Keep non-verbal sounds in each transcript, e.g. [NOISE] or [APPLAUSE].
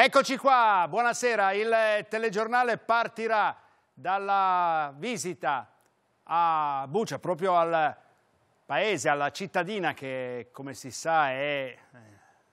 Eccoci qua, buonasera, il eh, telegiornale partirà dalla visita a Bucia, proprio al paese, alla cittadina che come si sa è eh,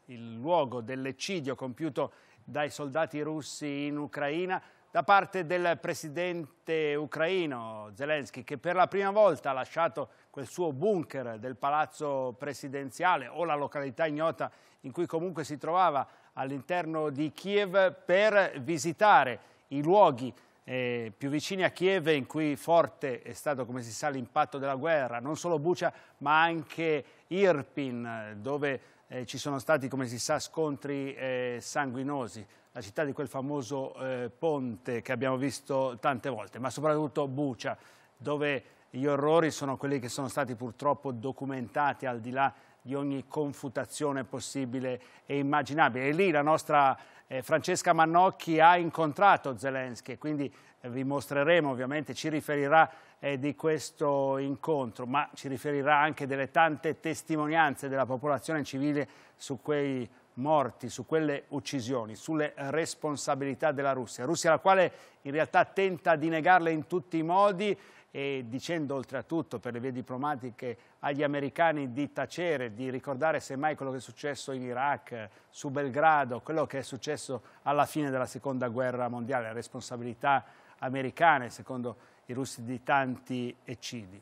il luogo dell'eccidio compiuto dai soldati russi in Ucraina da parte del presidente ucraino Zelensky che per la prima volta ha lasciato quel suo bunker del palazzo presidenziale o la località ignota in cui comunque si trovava all'interno di Kiev per visitare i luoghi eh, più vicini a Kiev in cui forte è stato, come si sa, l'impatto della guerra, non solo Bucia ma anche Irpin dove eh, ci sono stati, come si sa, scontri eh, sanguinosi, la città di quel famoso eh, ponte che abbiamo visto tante volte, ma soprattutto Bucia dove gli orrori sono quelli che sono stati purtroppo documentati al di là di di ogni confutazione possibile e immaginabile. E lì la nostra eh, Francesca Mannocchi ha incontrato Zelensky e quindi eh, vi mostreremo ovviamente, ci riferirà eh, di questo incontro, ma ci riferirà anche delle tante testimonianze della popolazione civile su quei morti, su quelle uccisioni, sulle responsabilità della Russia. Russia la quale in realtà tenta di negarle in tutti i modi, e dicendo oltretutto per le vie diplomatiche agli americani di tacere, di ricordare semmai quello che è successo in Iraq, su Belgrado, quello che è successo alla fine della seconda guerra mondiale, responsabilità americane secondo i russi di tanti eccidi.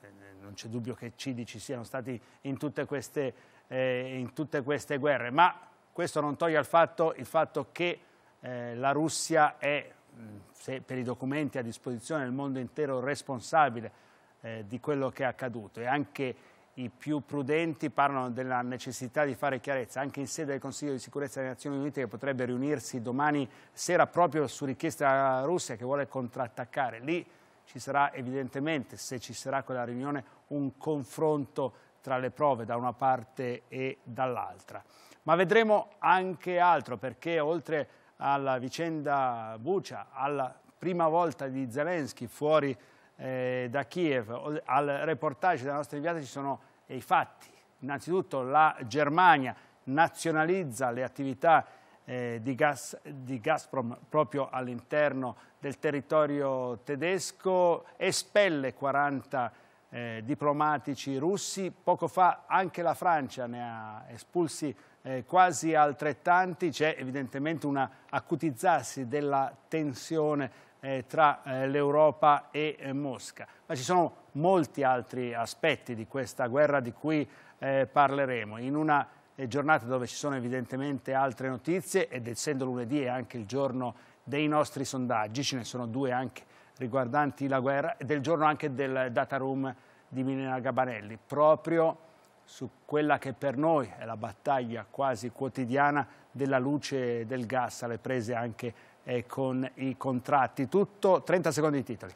Eh, non c'è dubbio che eccidi ci siano stati in tutte queste, eh, in tutte queste guerre, ma questo non toglie il fatto, il fatto che eh, la Russia è se per i documenti a disposizione del mondo intero responsabile eh, di quello che è accaduto e anche i più prudenti parlano della necessità di fare chiarezza anche in sede del Consiglio di sicurezza delle Nazioni Unite che potrebbe riunirsi domani sera proprio su richiesta della Russia che vuole contrattaccare. Lì ci sarà evidentemente, se ci sarà quella riunione, un confronto tra le prove da una parte e dall'altra. Ma vedremo anche altro perché oltre a alla vicenda Bucia, alla prima volta di Zelensky fuori eh, da Kiev, al reportage della nostra inviata ci sono i fatti. Innanzitutto la Germania nazionalizza le attività eh, di, gas, di, Gazprom proprio all'interno del territorio tedesco, espelle 40 persone eh, diplomatici russi. Poco fa anche la Francia ne ha espulsi eh, quasi altrettanti. C'è evidentemente un acutizzarsi della tensione eh, tra eh, l'Europa e eh, Mosca. Ma ci sono molti altri aspetti di questa guerra di cui eh, parleremo. In una giornata dove ci sono evidentemente altre notizie ed essendo lunedì è anche il giorno dei nostri sondaggi, ce ne sono due anche riguardanti la guerra e del giorno anche del data room di Milena Gabanelli, proprio su quella che per noi è la battaglia quasi quotidiana della luce e del gas, alle prese anche eh, con i contratti. Tutto 30 secondi di titoli.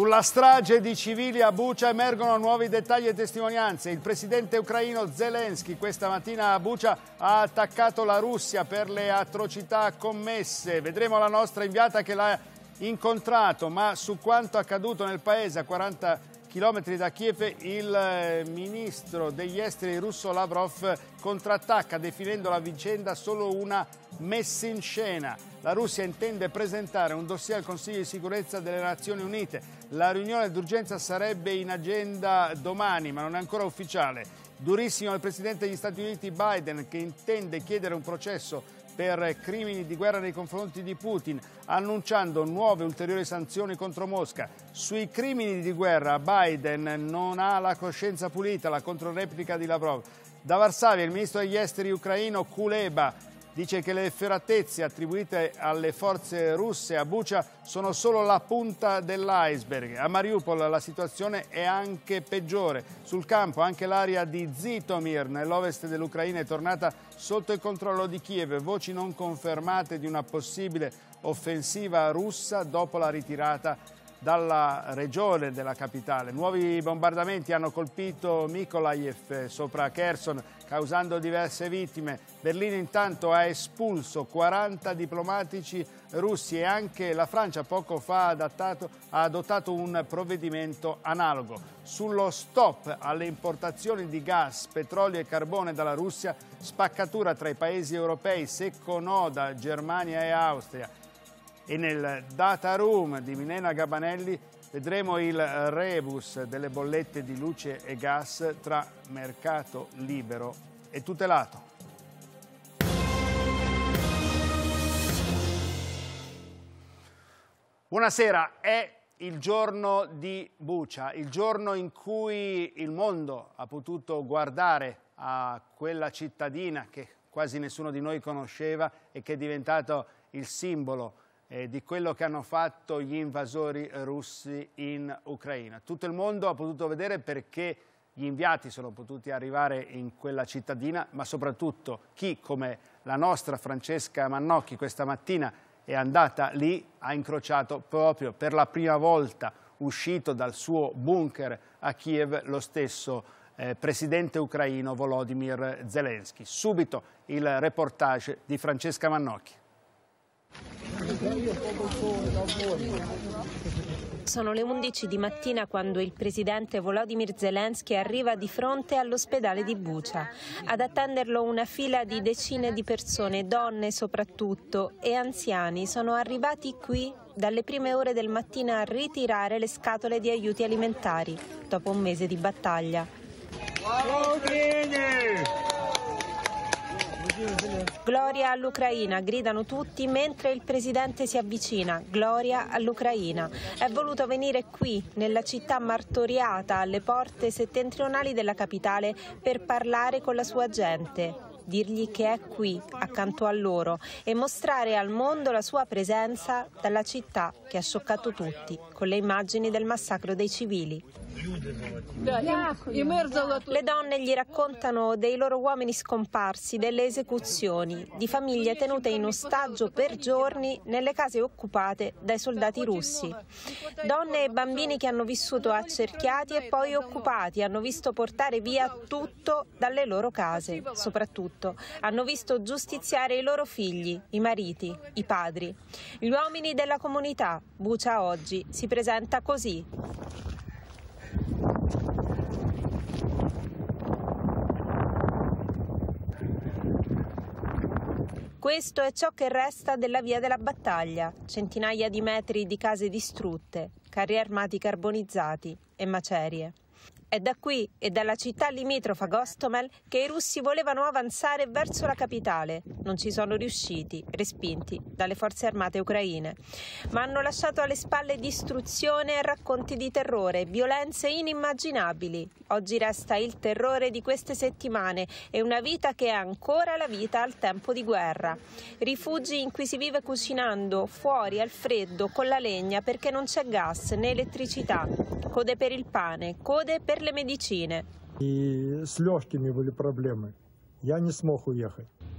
Sulla strage di civili a Bucia emergono nuovi dettagli e testimonianze. Il presidente ucraino Zelensky questa mattina a Bucia ha attaccato la Russia per le atrocità commesse. Vedremo la nostra inviata che l'ha incontrato, ma su quanto accaduto nel paese a 40 chilometri da Kiev il eh, ministro degli esteri russo Lavrov contrattacca definendo la vicenda solo una messa in scena. La Russia intende presentare un dossier al Consiglio di sicurezza delle Nazioni Unite. La riunione d'urgenza sarebbe in agenda domani, ma non è ancora ufficiale. Durissimo il Presidente degli Stati Uniti Biden che intende chiedere un processo per crimini di guerra nei confronti di Putin, annunciando nuove ulteriori sanzioni contro Mosca. Sui crimini di guerra Biden non ha la coscienza pulita, la controreplica di Lavrov. Da Varsavia il ministro degli esteri ucraino Kuleba dice che le feratezze attribuite alle forze russe a Bucia sono solo la punta dell'iceberg. A Mariupol la situazione è anche peggiore. Sul campo anche l'area di Zitomir nell'ovest dell'Ucraina è tornata sotto il controllo di Kiev. Voci non confermate di una possibile offensiva russa dopo la ritirata dalla regione della capitale. Nuovi bombardamenti hanno colpito Mykolaiv sopra Kherson causando diverse vittime. Berlino intanto ha espulso 40 diplomatici russi e anche la Francia poco fa adattato, ha adottato un provvedimento analogo. Sullo stop alle importazioni di gas, petrolio e carbone dalla Russia, spaccatura tra i paesi europei, secco no da Germania e Austria e nel data room di Milena Gabanelli vedremo il rebus delle bollette di luce e gas tra mercato libero e tutelato. Buonasera, è il giorno di Bucia, il giorno in cui il mondo ha potuto guardare a quella cittadina che quasi nessuno di noi conosceva e che è diventato il simbolo eh, di quello che hanno fatto gli invasori russi in Ucraina. Tutto il mondo ha potuto vedere perché gli inviati sono potuti arrivare in quella cittadina, ma soprattutto chi, come la nostra Francesca Mannocchi, questa mattina è andata lì, ha incrociato proprio per la prima volta uscito dal suo bunker a Kiev lo stesso eh, presidente ucraino Volodymyr Zelensky. Subito il reportage di Francesca Mannocchi. Sono le 11 di mattina quando il presidente Volodymyr Zelensky arriva di fronte all'ospedale di Bucia. Ad attenderlo una fila di decine di persone, donne soprattutto, e anziani sono arrivati qui dalle prime ore del mattino a ritirare le scatole di aiuti alimentari dopo un mese di battaglia. Buon Gloria all'Ucraina, gridano tutti mentre il presidente si avvicina. Gloria all'Ucraina. È voluto venire qui, nella città martoriata, alle porte settentrionali della capitale, per parlare con la sua gente dirgli che è qui, accanto a loro, e mostrare al mondo la sua presenza dalla città che ha scioccato tutti con le immagini del massacro dei civili. Ecco, Le donne gli raccontano dei loro uomini scomparsi, delle esecuzioni, di famiglie tenute in ostaggio per giorni nelle case occupate dai soldati russi. Donne e bambini che hanno vissuto accerchiati e poi occupati, hanno visto portare via tutto dalle loro case, soprattutto hanno visto giustiziare i loro figli, i mariti, i padri. Gli uomini della comunità, Bucia oggi, si presenta così. Questo è ciò che resta della via della battaglia, centinaia di metri di case distrutte, carri armati carbonizzati e macerie. È da qui e dalla città limitrofa Gostomel che i russi volevano avanzare verso la capitale. Non ci sono riusciti, respinti dalle forze armate ucraine, ma hanno lasciato alle spalle distruzione e racconti di terrore, violenze inimmaginabili. Oggi resta il terrore di queste settimane e una vita che è ancora la vita al tempo di guerra. Rifugi in cui si vive cucinando, fuori, al freddo, con la legna, perché non c'è gas né elettricità. Code per il pane, code per per le medicine.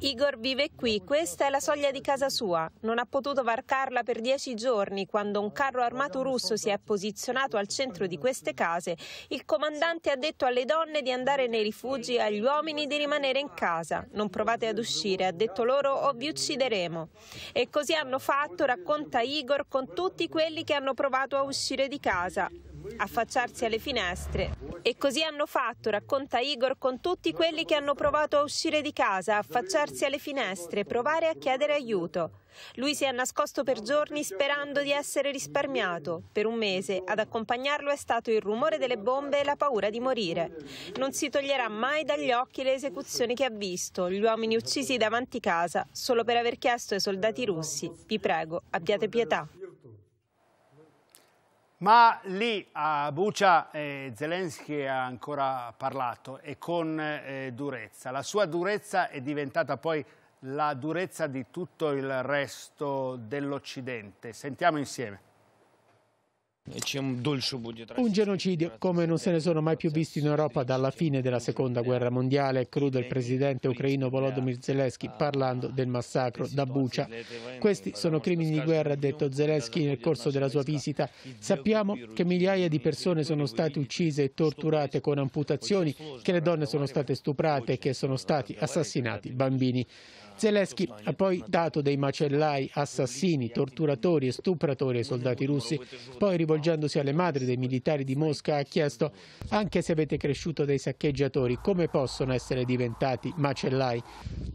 Igor vive qui, questa è la soglia di casa sua. Non ha potuto varcarla per dieci giorni quando un carro armato russo si è posizionato al centro di queste case. Il comandante ha detto alle donne di andare nei rifugi e agli uomini di rimanere in casa. Non provate ad uscire, ha detto loro, o vi uccideremo. E così hanno fatto, racconta Igor, con tutti quelli che hanno provato a uscire di casa affacciarsi alle finestre. E così hanno fatto, racconta Igor, con tutti quelli che hanno provato a uscire di casa, affacciarsi alle finestre, provare a chiedere aiuto. Lui si è nascosto per giorni sperando di essere risparmiato. Per un mese ad accompagnarlo è stato il rumore delle bombe e la paura di morire. Non si toglierà mai dagli occhi le esecuzioni che ha visto, gli uomini uccisi davanti casa, solo per aver chiesto ai soldati russi, vi prego, abbiate pietà. Ma lì a Bucia eh, Zelensky ha ancora parlato e con eh, durezza. La sua durezza è diventata poi la durezza di tutto il resto dell'Occidente. Sentiamo insieme. Un genocidio come non se ne sono mai più visti in Europa dalla fine della seconda guerra mondiale, crude il presidente ucraino Volodymyr Zelensky ah, parlando del massacro da Bucia. Questi sono crimini di guerra, ha detto Zelensky nel corso della sua visita. Sappiamo che migliaia di persone sono state uccise e torturate con amputazioni, che le donne sono state stuprate e che sono stati assassinati bambini. Zelensky ha poi dato dei macellai, assassini, torturatori e stupratori ai soldati russi. Poi rivolgendosi alle madri dei militari di Mosca ha chiesto anche se avete cresciuto dei saccheggiatori come possono essere diventati macellai.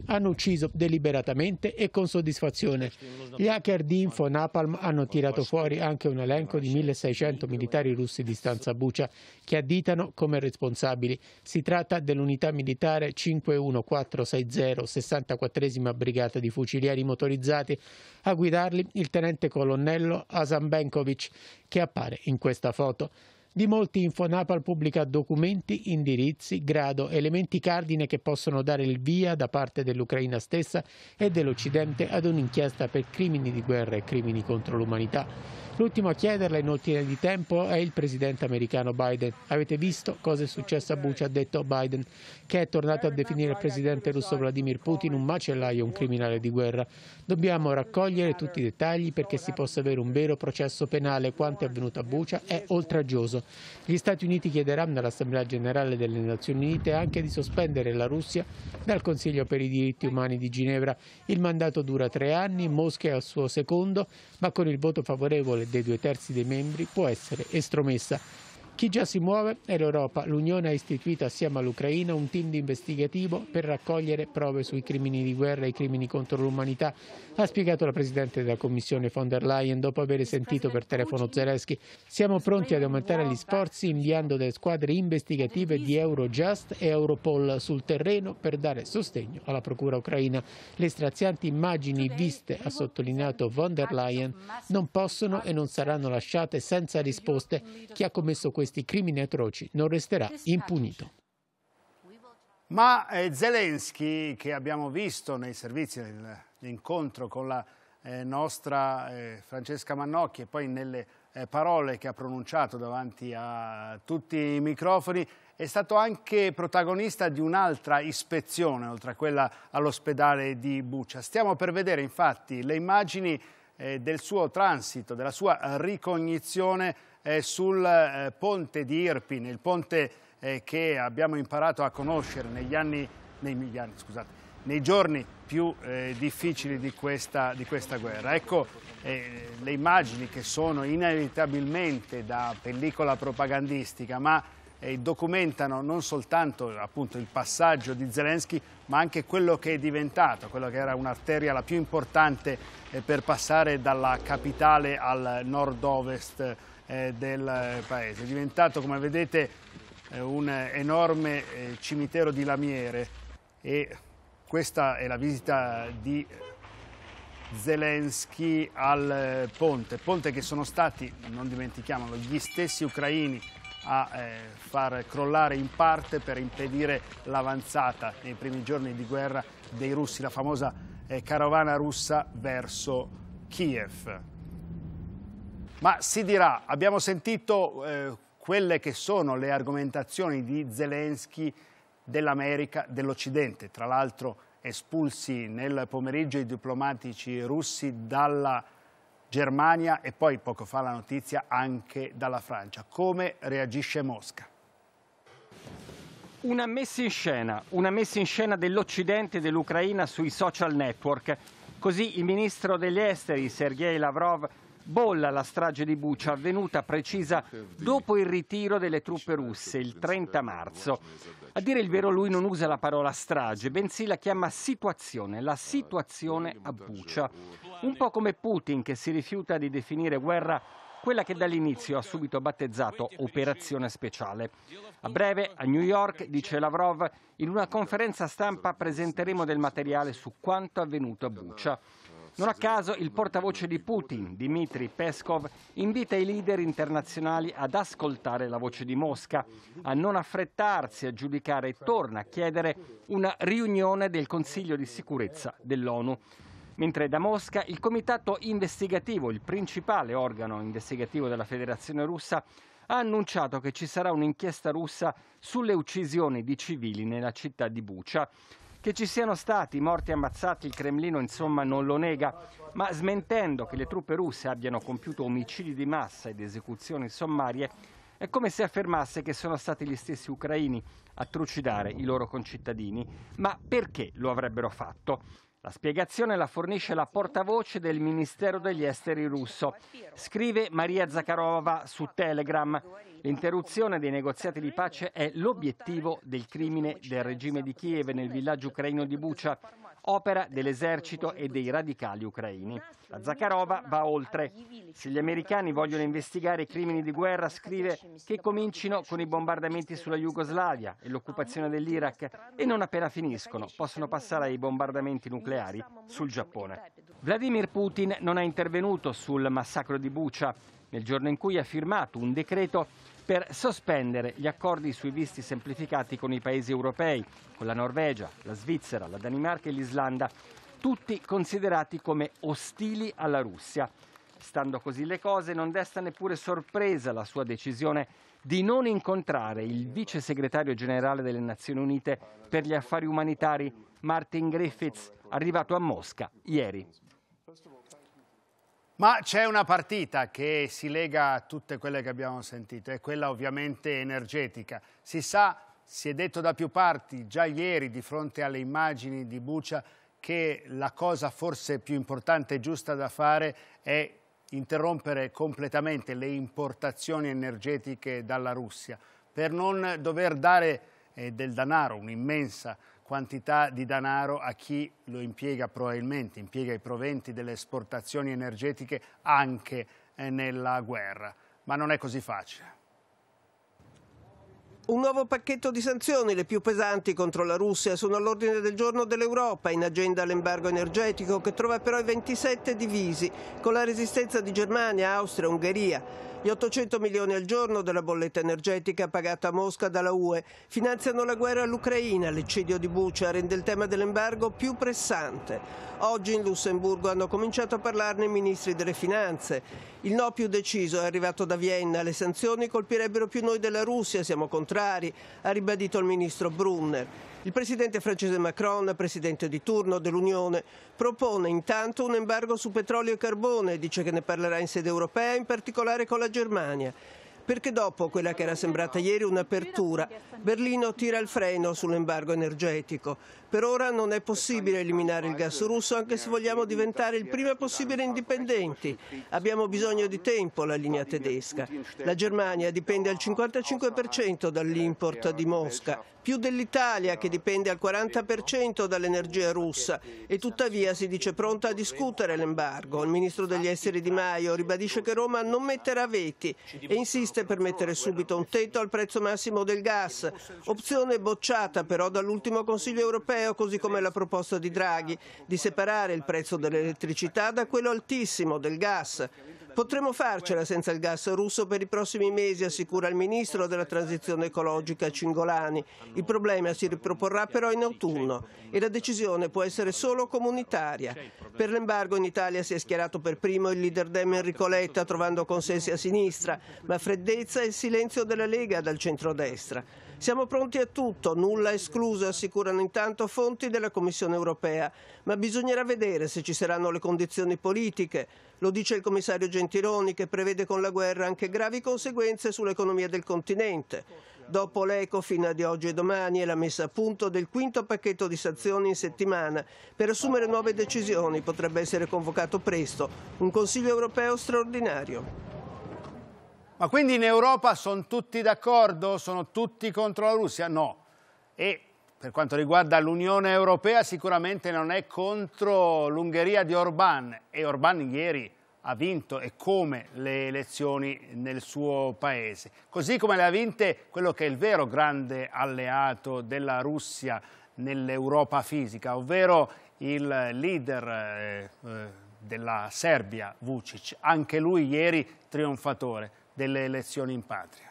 Hanno ucciso deliberatamente e con soddisfazione. Gli hacker di Info Napalm hanno tirato fuori anche un elenco di 1600 militari russi di stanza Bucia che additano come responsabili. Si tratta dell'unità militare 51460 64 Brigata di Fucilieri Motorizzati. A guidarli il tenente colonnello Asanbenkovic che appare in questa foto. Di molti Infonapal pubblica documenti, indirizzi, grado, elementi cardine che possono dare il via da parte dell'Ucraina stessa e dell'Occidente ad un'inchiesta per crimini di guerra e crimini contro l'umanità. L'ultimo a chiederla in ordine di tempo è il presidente americano Biden. Avete visto cosa è successo a Bush, ha detto Biden, che è tornato a definire il presidente russo Vladimir Putin un macellaio, un criminale di guerra. Dobbiamo raccogliere tutti i dettagli perché si possa avere un vero processo penale. Quanto è avvenuto a Bucha è oltraggioso. Gli Stati Uniti chiederanno all'Assemblea generale delle Nazioni Unite anche di sospendere la Russia dal Consiglio per i diritti umani di Ginevra. Il mandato dura tre anni, Mosca è al suo secondo, ma con il voto favorevole dei due terzi dei membri può essere estromessa. Chi già si muove è l'Europa. L'Unione ha istituito assieme all'Ucraina un team di investigativo per raccogliere prove sui crimini di guerra e i crimini contro l'umanità, ha spiegato la Presidente della Commissione von der Leyen dopo aver sentito per telefono Zelensky. Siamo pronti ad aumentare gli sforzi inviando delle squadre investigative di Eurojust e Europol sul terreno per dare sostegno alla procura ucraina. Le strazianti immagini viste, ha sottolineato von der Leyen, non possono e non saranno lasciate senza risposte. Chi ha commesso questo questi crimini atroci non resterà impunito. Ma eh, Zelensky, che abbiamo visto nei servizi, nell'incontro con la eh, nostra eh, Francesca Mannocchi e poi nelle parole che ha pronunciato davanti a tutti i microfoni, è stato anche protagonista di un'altra ispezione, oltre a quella all'ospedale di Buccia. Stiamo per vedere infatti le immagini del suo transito, della sua ricognizione eh, sul eh, ponte di Irpin, il ponte eh, che abbiamo imparato a conoscere negli anni, nei, anni, scusate, nei giorni più eh, difficili di questa, di questa, guerra. Ecco eh, le immagini che sono inevitabilmente da pellicola propagandistica, ma eh, documentano non soltanto appunto, il passaggio di Zelensky, ma anche quello che è diventato, quella che era un'arteria la più importante per passare dalla capitale al nord-ovest eh, del eh, paese. È diventato, come vedete, eh, un enorme cimitero di lamiere e questa è la visita di Zelensky al ponte, ponte che sono stati, non dimentichiamolo, gli stessi ucraini a far crollare in parte per impedire l'avanzata nei primi giorni di guerra dei russi, la famosa carovana russa verso Kiev. Ma si dirà, abbiamo sentito eh, quelle che sono le argomentazioni di Zelensky dell'America, dell'Occidente, tra l'altro espulsi nel pomeriggio i diplomatici russi dalla Germania e poi poco fa la notizia anche dalla Francia. Come reagisce Mosca? Una messa in scena, una messa in scena dell'Occidente e dell'Ucraina sui social network. Così il ministro degli esteri Sergei Lavrov bolla la strage di Bucia avvenuta precisa dopo il ritiro delle truppe russe il 30 marzo. A dire il vero lui non usa la parola strage, bensì la chiama situazione, la situazione a Bucia. Un po' come Putin che si rifiuta di definire guerra quella che dall'inizio ha subito battezzato operazione speciale. A breve, a New York, dice Lavrov, in una conferenza stampa presenteremo del materiale su quanto avvenuto a Bucia. Non a caso il portavoce di Putin, Dmitry Peskov, invita i leader internazionali ad ascoltare la voce di Mosca, a non affrettarsi a giudicare e torna a chiedere una riunione del Consiglio di sicurezza dell'ONU mentre da Mosca il comitato investigativo, il principale organo investigativo della Federazione russa, ha annunciato che ci sarà un'inchiesta russa sulle uccisioni di civili nella città di Bucia. Che ci siano stati morti e ammazzati il Cremlino insomma non lo nega, ma smentendo che le truppe russe abbiano compiuto omicidi di massa ed esecuzioni sommarie, è come se affermasse che sono stati gli stessi ucraini a trucidare i loro concittadini. Ma perché lo avrebbero fatto? La spiegazione la fornisce la portavoce del Ministero degli Esteri russo. Scrive Maria Zakharova su Telegram. L'interruzione dei negoziati di pace è l'obiettivo del crimine del regime di Kiev nel villaggio ucraino di Bucha, opera dell'esercito e dei radicali ucraini. La Zakharova va oltre. Se gli americani vogliono investigare i crimini di guerra, scrive che comincino con i bombardamenti sulla Jugoslavia e l'occupazione dell'Iraq e non appena finiscono possono passare ai bombardamenti nucleari sul Giappone. Vladimir Putin non ha intervenuto sul massacro di Bucha, nel giorno in cui ha firmato un decreto per sospendere gli accordi sui visti semplificati con i paesi europei, con la Norvegia, la Svizzera, la Danimarca e l'Islanda, tutti considerati come ostili alla Russia. Stando così le cose, non desta neppure sorpresa la sua decisione di non incontrare il vice segretario generale delle Nazioni Unite per gli affari umanitari Martin Griffiths, arrivato a Mosca ieri. Ma c'è una partita che si lega a tutte quelle che abbiamo sentito, è quella ovviamente energetica. Si sa, si è detto da più parti, già ieri di fronte alle immagini di Bucia, che la cosa forse più importante e giusta da fare è interrompere completamente le importazioni energetiche dalla Russia per non dover dare eh, del denaro, un'immensa quantità di denaro a chi lo impiega probabilmente, impiega i proventi delle esportazioni energetiche anche eh, nella guerra, ma non è così facile. Un nuovo pacchetto di sanzioni, le più pesanti contro la Russia, sono all'ordine del giorno dell'Europa, in agenda l'embargo energetico che trova però i 27 divisi, con la resistenza di Germania, Austria, Ungheria. Gli 800 milioni al giorno della bolletta energetica pagata a Mosca dalla UE finanziano la guerra all'Ucraina, l'eccidio di Bucia rende il tema dell'embargo più pressante. Oggi in Lussemburgo hanno cominciato a parlarne i ministri delle finanze. Il no più deciso è arrivato da Vienna, le sanzioni colpirebbero più noi della Russia, siamo contrari contrari, ha ribadito il ministro Brunner. Il presidente francese Macron, presidente di turno dell'Unione, propone intanto un embargo su petrolio e carbone, dice che ne parlerà in sede europea, in particolare con la Germania perché dopo quella che era sembrata ieri un'apertura, Berlino tira il freno sull'embargo energetico. Per ora non è possibile eliminare il gas russo anche se vogliamo diventare il prima possibile indipendenti. Abbiamo bisogno di tempo la linea tedesca. La Germania dipende al 55% dall'import di Mosca, più dell'Italia che dipende al 40% dall'energia russa e tuttavia si dice pronta a discutere l'embargo. Il ministro degli esteri Di Maio ribadisce che Roma non metterà veti e insiste proposte per mettere subito un tetto al prezzo massimo del gas, opzione bocciata però dall'ultimo Consiglio europeo, così come la proposta di Draghi, di separare il prezzo dell'elettricità da quello altissimo del gas. Potremmo farcela senza il gas russo per i prossimi mesi, assicura il ministro della transizione ecologica Cingolani. Il problema si riproporrà però in autunno e la decisione può essere solo comunitaria. Per l'embargo in Italia si è schierato per primo il leader Dem Enrico Letta, trovando consensi a sinistra, ma freddezza e silenzio della Lega dal centrodestra. Siamo pronti a tutto, nulla escluso, assicurano intanto fonti della Commissione europea, ma bisognerà vedere se ci saranno le condizioni politiche. Lo dice il commissario Gentiloni che prevede con la guerra anche gravi conseguenze sull'economia del continente. Dopo l'Ecofin di oggi e domani e la messa a punto del quinto pacchetto di sanzioni in settimana. Per assumere nuove decisioni potrebbe essere convocato presto un Consiglio europeo straordinario. Ma quindi in Europa sono tutti d'accordo? Sono tutti contro la Russia? No. E per quanto riguarda l'Unione Europea sicuramente non è contro l'Ungheria di Orbán e Orbán ieri ha vinto e come le elezioni nel suo paese, così come le ha vinte quello che è il vero grande alleato della Russia nell'Europa fisica, ovvero il leader eh, eh, della Serbia, Vucic, anche lui ieri trionfatore delle elezioni in patria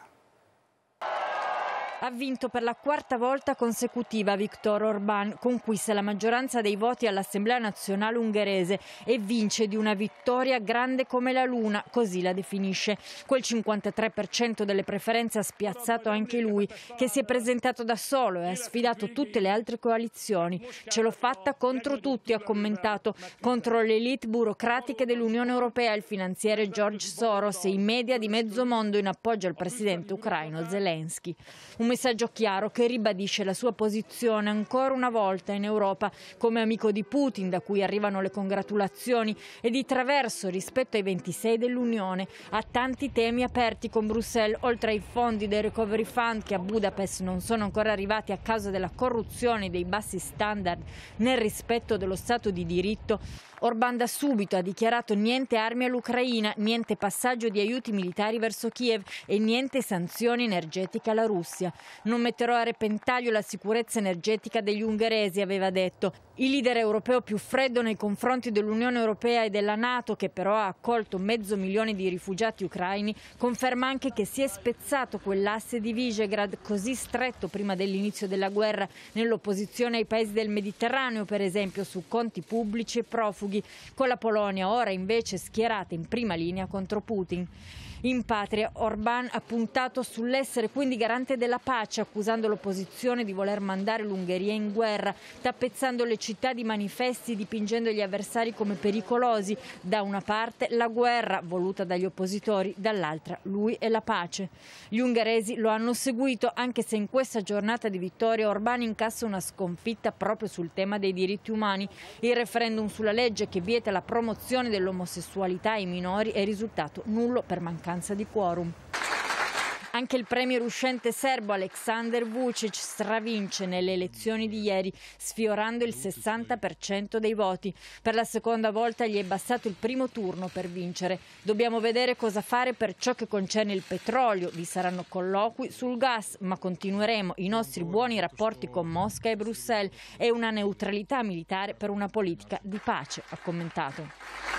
ha vinto per la quarta volta consecutiva Viktor Orbán, conquista la maggioranza dei voti all'Assemblea nazionale ungherese e vince di una vittoria grande come la luna, così la definisce. Quel 53% delle preferenze ha spiazzato anche lui, che si è presentato da solo e ha sfidato tutte le altre coalizioni. Ce l'ho fatta contro tutti, ha commentato, contro le elite burocratiche dell'Unione Europea, il finanziere George Soros e i media di mezzo mondo in appoggio al presidente ucraino Zelensky. Un un messaggio chiaro che ribadisce la sua posizione ancora una volta in Europa come amico di Putin, da cui arrivano le congratulazioni, e di traverso rispetto ai 26 dell'Unione, a tanti temi aperti con Bruxelles, oltre ai fondi del Recovery Fund che a Budapest non sono ancora arrivati a causa della corruzione, e dei bassi standard nel rispetto dello Stato di diritto, Orbán da subito ha dichiarato niente armi all'Ucraina, niente passaggio di aiuti militari verso Kiev e niente sanzioni energetiche alla Russia. Non metterò a repentaglio la sicurezza energetica degli ungheresi, aveva detto. Il leader europeo più freddo nei confronti dell'Unione Europea e della Nato, che però ha accolto mezzo milione di rifugiati ucraini, conferma anche che si è spezzato quell'asse di Visegrad così stretto prima dell'inizio della guerra nell'opposizione ai paesi del Mediterraneo, per esempio, su conti pubblici e profughi profughi con la Polonia, ora invece schierata in prima linea contro Putin in patria. Orban ha puntato sull'essere quindi garante della pace, accusando l'opposizione di voler mandare l'Ungheria in guerra, tappezzando le città di manifesti, dipingendo gli avversari come pericolosi. Da una parte la guerra, voluta dagli oppositori, dall'altra lui e la pace. Gli ungheresi lo hanno seguito, anche se in questa giornata di vittoria Orban incassa una sconfitta proprio sul tema dei diritti umani. Il referendum sulla legge che vieta la promozione dell'omosessualità ai minori è risultato nullo per mancanza mancanza di quorum. Anche il premier uscente serbo Aleksandar Vucic stravince nelle elezioni di ieri, sfiorando il 60% dei voti. Per la seconda volta gli è bastato il primo turno per vincere. Dobbiamo vedere cosa fare per ciò che concerne il petrolio. Vi saranno colloqui sul gas, ma continueremo i nostri buoni rapporti con Mosca e Bruxelles e una neutralità militare per una politica di pace, ha commentato.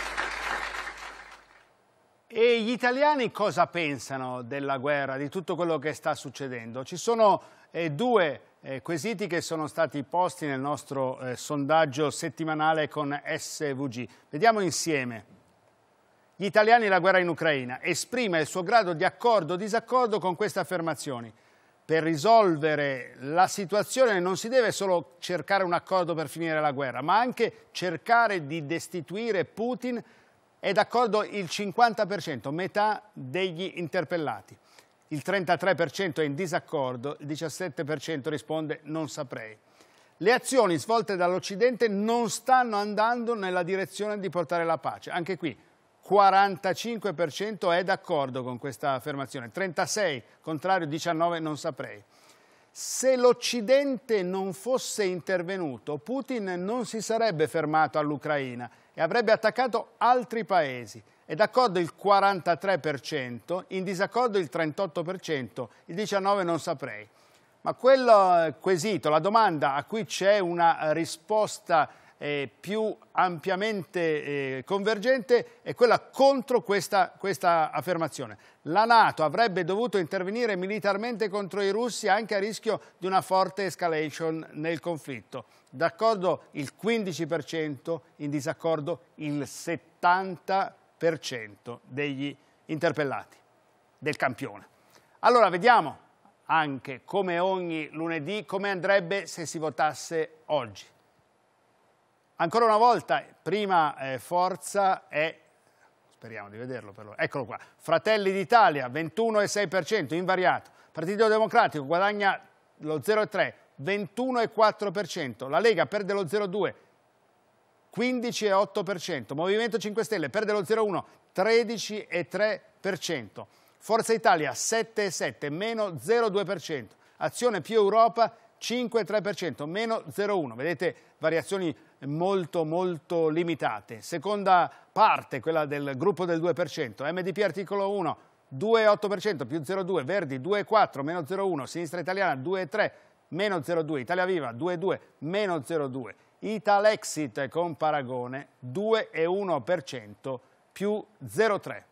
E gli italiani cosa pensano della guerra, di tutto quello che sta succedendo? Ci sono eh, due eh, quesiti che sono stati posti nel nostro eh, sondaggio settimanale con SVG. Vediamo insieme. Gli italiani e la guerra in Ucraina. Esprime il suo grado di accordo o disaccordo con queste affermazioni. Per risolvere la situazione non si deve solo cercare un accordo per finire la guerra, ma anche cercare di destituire Putin è d'accordo il 50%, metà degli interpellati. Il 33% è in disaccordo, il 17% risponde non saprei. Le azioni svolte dall'Occidente non stanno andando nella direzione di portare la pace. Anche qui 45% è d'accordo con questa affermazione, 36% contrario, 19% non saprei. Se l'Occidente non fosse intervenuto, Putin non si sarebbe fermato all'Ucraina e avrebbe attaccato altri paesi. È d'accordo il 43%, in disaccordo il 38%, il 19% non saprei. Ma quel eh, quesito, la domanda a cui c'è una risposta eh, più ampiamente eh, convergente è quella contro questa, questa affermazione. La Nato avrebbe dovuto intervenire militarmente contro i russi anche a rischio di una forte escalation nel conflitto. D'accordo il 15%, in disaccordo il 70% degli interpellati, del campione. Allora vediamo anche come ogni lunedì come andrebbe se si votasse oggi. Ancora una volta, prima eh, forza è, speriamo di vederlo però, eccolo qua, Fratelli d'Italia 21,6%, invariato. Partito Democratico guadagna lo 0,3, 21,4%. La Lega perde lo 0,2, 15,8%. Movimento 5 Stelle perde lo 0,1, 13,3%. Forza Italia 7,7, meno 0,2%. Azione più Europa 5,3%, meno 0,1%. Vedete variazioni molto molto limitate. Seconda parte, quella del gruppo del 2%, MDP articolo 1, 2,8% più 0,2, Verdi 2,4 meno 0,1, Sinistra Italiana 2,3 meno 0,2, Italia Viva 2,2 meno 0,2, Italexit con paragone 2,1% più 0,3.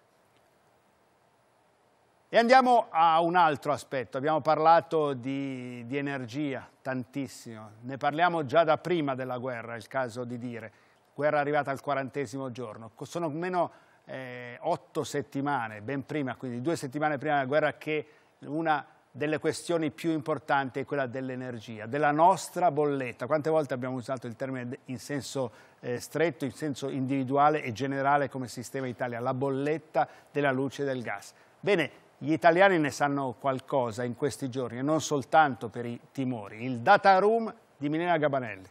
E andiamo a un altro aspetto, abbiamo parlato di, di, energia tantissimo, ne parliamo già da prima della guerra, è il caso di dire, guerra arrivata al quarantesimo giorno, sono meno eh, otto settimane, ben prima, quindi due settimane prima della guerra che una delle questioni più importanti è quella dell'energia, della nostra bolletta. Quante volte abbiamo usato il termine in senso eh, stretto, in senso individuale e generale come sistema Italia, la bolletta della luce e del gas. Bene, gli italiani ne sanno qualcosa in questi giorni e non soltanto per i timori. Il data room di Milena Gabanelli.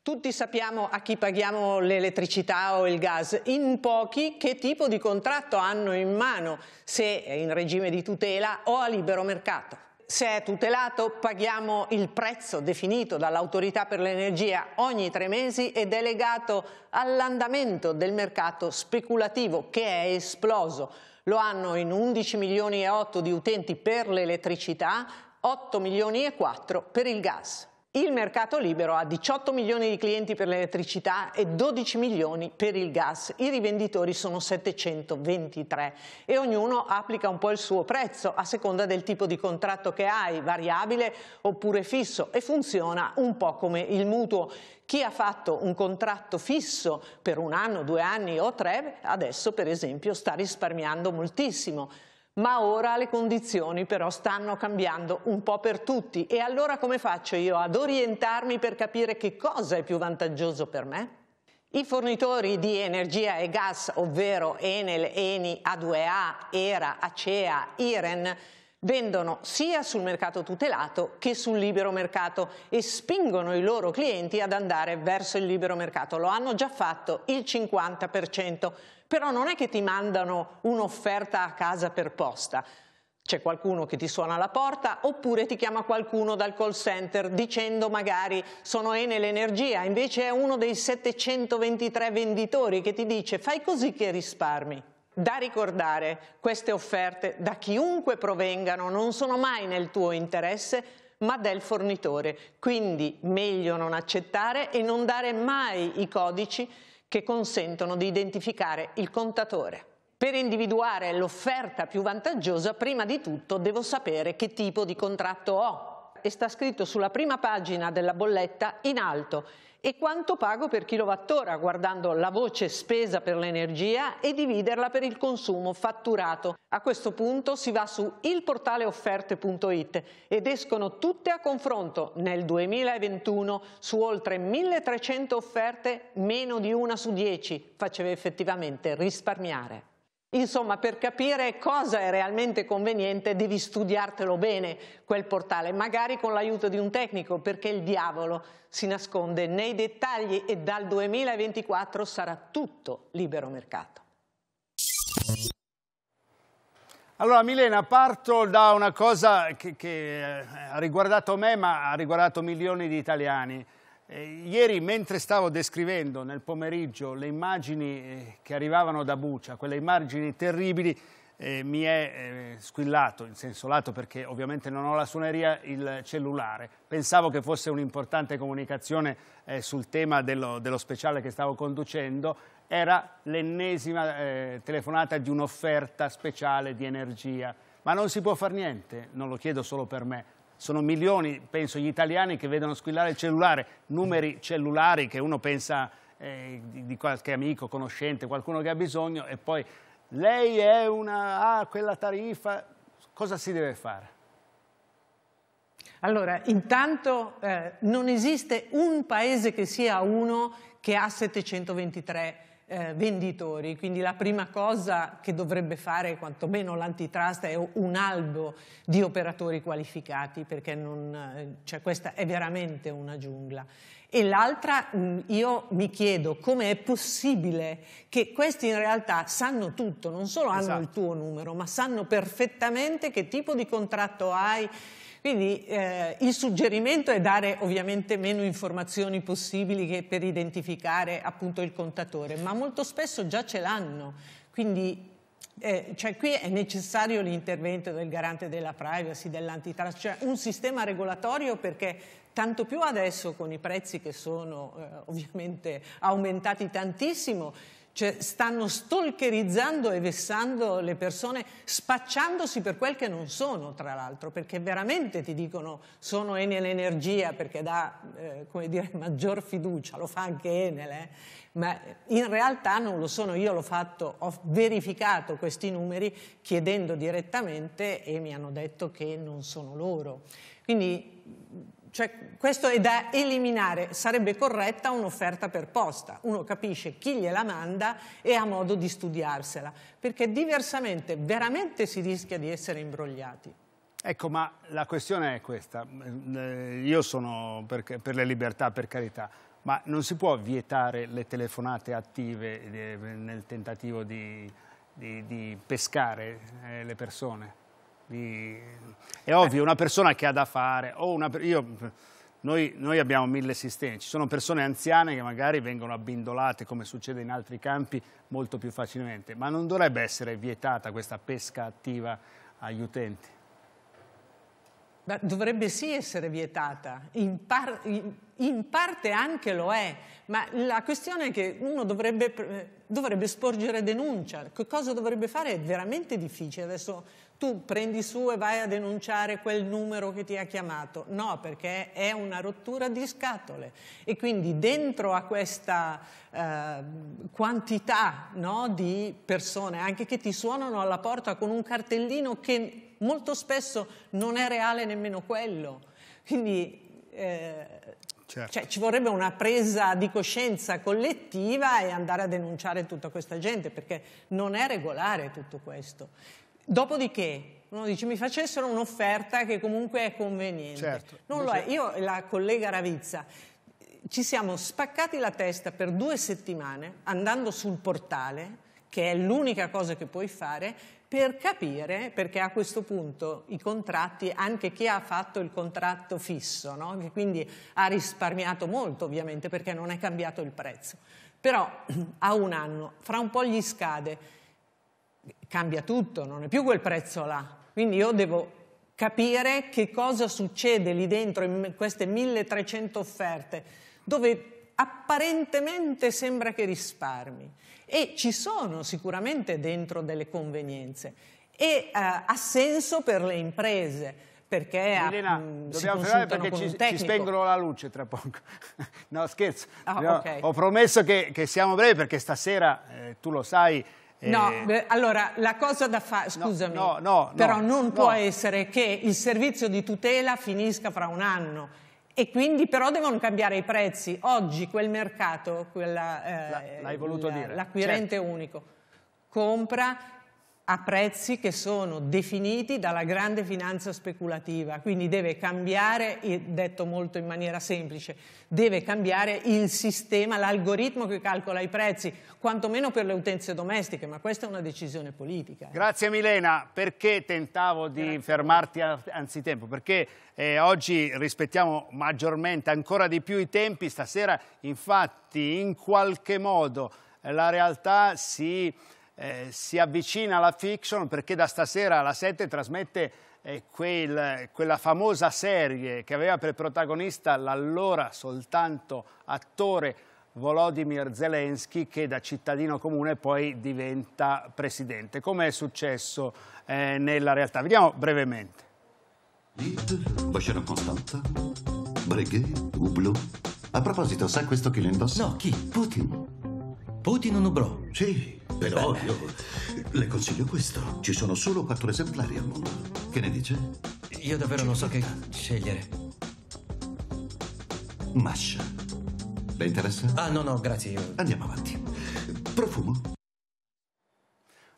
Tutti sappiamo a chi paghiamo l'elettricità o il gas, in pochi che tipo di contratto hanno in mano, se è in regime di tutela o a libero mercato. Se è tutelato paghiamo il prezzo definito dall'autorità per l'energia ogni tre mesi ed è legato all'andamento del mercato speculativo che è esploso lo hanno in 11 milioni e 8 di utenti per l'elettricità, 8 milioni e 4 per il gas. Il mercato libero ha 18 milioni di clienti per l'elettricità e 12 milioni per il gas. I rivenditori sono 723 e ognuno applica un po' il suo prezzo a seconda del tipo di contratto che hai, variabile oppure fisso e funziona un po' come il mutuo. Chi ha fatto un contratto fisso per un anno, due anni o tre, adesso per esempio sta risparmiando moltissimo. Ma ora le condizioni però stanno cambiando un po' per tutti e allora come faccio io ad orientarmi per capire che cosa è più vantaggioso per me? I fornitori di energia e gas, ovvero Enel, Eni, A2A, ERA, ACEA, IREN, vendono sia sul mercato tutelato che sul libero mercato e spingono i loro clienti ad andare verso il libero mercato. Lo hanno già fatto il 50%, però non è che ti mandano un'offerta a casa per posta. C'è qualcuno che ti suona alla porta oppure ti chiama qualcuno dal call center dicendo magari sono Enel Energia, invece è uno dei 723 venditori che ti dice fai così che risparmi. Da ricordare, queste offerte, da chiunque provengano, non sono mai nel tuo interesse, ma del fornitore. Quindi meglio non accettare e non dare mai i codici che consentono di identificare il contatore. Per individuare l'offerta più vantaggiosa, prima di tutto devo sapere che tipo di contratto ho e sta scritto sulla prima pagina della bolletta in alto e quanto pago per kilowattora guardando la voce spesa per l'energia e dividerla per il consumo fatturato. A questo punto si va su ilportaleofferte.it ed escono tutte a confronto nel 2021 su oltre 1300 offerte meno di una su 10 faceva effettivamente risparmiare. Insomma, per capire cosa è realmente conveniente devi studiartelo bene quel portale, magari con l'aiuto di un tecnico, perché il diavolo si nasconde nei dettagli e dal 2024 sarà tutto libero mercato. Allora Milena, parto da una cosa che, che eh, ha riguardato me ma ha riguardato milioni di italiani. Eh, ieri, mentre stavo descrivendo nel pomeriggio le immagini eh, che arrivavano da Bucia, quelle immagini terribili, eh, mi è eh, squillato in senso lato perché ovviamente non ho la suoneria il cellulare. Pensavo che fosse un'importante comunicazione eh, sul tema dello, dello, speciale che stavo conducendo. Era l'ennesima eh, telefonata di un'offerta speciale di energia. Ma non si può fare niente, non lo chiedo solo per me, sono milioni, penso, gli italiani che vedono squillare il cellulare, numeri cellulari che uno pensa eh, di qualche amico, conoscente, qualcuno che ha bisogno e poi lei è una, ah, quella tariffa, cosa si deve fare? Allora, intanto eh, non esiste un paese che sia uno che ha 723 eh, venditori, quindi la prima cosa che dovrebbe fare quantomeno l'antitrust è un albo di operatori qualificati perché non, eh, cioè questa è veramente una giungla. E l'altra, mm, io mi chiedo come è possibile che questi in realtà sanno tutto, non solo hanno esatto. il tuo numero, ma sanno perfettamente che tipo di contratto hai, quindi eh, il suggerimento è dare ovviamente meno informazioni possibili che per identificare appunto il contatore, ma molto spesso già ce l'hanno, quindi eh, cioè qui è necessario l'intervento del garante della privacy, dell'antitrust, cioè un sistema regolatorio perché tanto più adesso con i prezzi che sono eh, ovviamente aumentati tantissimo, cioè, stanno stalkerizzando e vessando le persone, spacciandosi per quel che non sono, tra l'altro, perché veramente ti dicono sono Enel Energia perché dà eh, dire, [LAUGHS] maggior fiducia, lo fa anche Enel, eh? ma in realtà non lo sono, io l'ho fatto, ho verificato questi numeri chiedendo direttamente e mi hanno detto che non sono loro. Quindi cioè, questo è da eliminare, sarebbe corretta un'offerta per posta, uno capisce chi gliela manda e ha modo di studiarsela, perché diversamente veramente si rischia di essere imbrogliati. Ecco, ma la questione è questa, eh, io sono per, per le libertà, per carità, ma non si può vietare le telefonate attive eh, nel tentativo di, di, di pescare eh, le persone? Mi... È ovvio, una persona che ha da fare, una... Io... noi, noi, abbiamo mille sistemi, ci sono persone anziane che magari vengono abbindolate, come succede in altri campi, molto più facilmente, ma non dovrebbe essere vietata questa pesca attiva agli utenti. Ma dovrebbe sì essere vietata, in, par... in parte anche lo è, ma la questione è che uno dovrebbe, eh, dovrebbe sporgere denuncia, che cosa dovrebbe fare è veramente difficile. Adesso tu prendi su e vai a denunciare quel numero che ti ha chiamato. No, perché è una rottura di scatole. E quindi dentro a questa eh, quantità no, di persone, anche che ti suonano alla porta con un cartellino che molto spesso non è reale nemmeno quello. Quindi... Eh, Certo. Cioè, ci vorrebbe una presa di coscienza collettiva e andare a denunciare tutta questa gente perché non è regolare tutto questo. Dopodiché uno dice mi facessero un'offerta che comunque è conveniente. Certo, non lo è. Io e la collega Ravizza eh, ci siamo spaccati la testa per due settimane andando sul portale, che è l'unica cosa che puoi fare, per capire, perché a questo punto i contratti, anche chi ha fatto il contratto fisso, no? che quindi ha risparmiato molto ovviamente perché non è cambiato il prezzo, però [CLEARS THROAT] a un anno, fra un po' gli scade cambia tutto, non è più quel prezzo là. Quindi io devo capire che cosa succede lì dentro in queste 1300 offerte, dove apparentemente sembra che risparmi. E ci sono sicuramente dentro delle convenienze e eh, ha senso per le imprese perché Milena, mh, mm, dobbiamo fermare perché ci, ci, spengono la luce tra poco. [LAUGHS] no, scherzo. Oh, okay. Ho promesso che, che, siamo brevi perché stasera, eh, tu lo sai, eh, no, eh... allora la cosa da fare, scusami, no, no, però non può essere che il servizio di tutela finisca fra un anno e quindi però devono cambiare i prezzi. Oggi quel mercato, quella, eh, la, la, l'acquirente certo. unico, compra a prezzi che sono definiti dalla grande finanza speculativa, quindi deve cambiare, detto molto in maniera semplice, deve cambiare il sistema, l'algoritmo che calcola i prezzi, quantomeno per le utenze domestiche, ma questa è una decisione politica. Grazie Milena, perché tentavo di Grazie. fermarti anzitempo? Perché eh, oggi rispettiamo maggiormente, ancora di più i tempi, stasera infatti in qualche modo eh, la realtà si eh, si avvicina alla fiction perché da stasera alla 7 trasmette eh, quel, quella famosa serie che aveva per protagonista l'allora soltanto attore Volodymyr Zelensky che da cittadino comune poi diventa presidente. Come è successo eh, nella realtà? Vediamo brevemente. A proposito, sai questo chi lo indossa? No, chi? Putin. Putin o Nubro? Sì, però Beh. io le consiglio questo. Ci sono solo quattro esemplari al mondo. Che ne dice? Io davvero non so che scegliere. Masha. Le interessa? Ah, no, no, grazie. Io... Andiamo avanti. Profumo?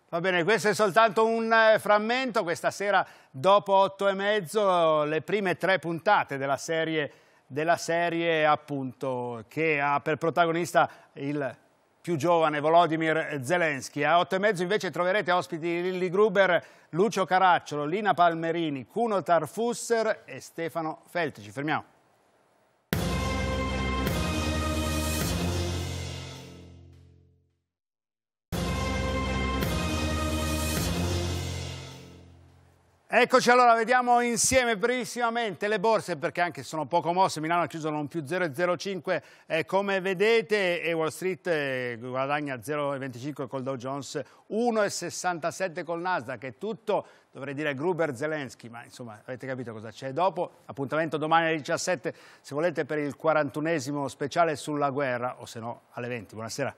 Va bene, questo è soltanto un eh, frammento. Questa sera, dopo otto e mezzo, le prime tre puntate della serie, della serie appunto, che ha per protagonista il più giovane Volodymyr Zelensky. A e mezzo invece troverete ospiti Lilli Gruber, Lucio Caracciolo, Lina Palmerini, Cuno Tarfusser e Stefano Felti. Ci fermiamo. Eccoci allora, vediamo insieme brevissimamente le borse perché anche sono poco mosse, Milano ha chiuso non più 0,05 eh, come vedete e Wall Street eh, guadagna 0,25 col Dow Jones, 1,67 col Nasdaq, è tutto dovrei dire Gruber Zelensky, ma insomma avete capito cosa c'è dopo. Appuntamento domani alle 17 se volete per il 41esimo speciale sulla guerra o se no alle 20. Buonasera.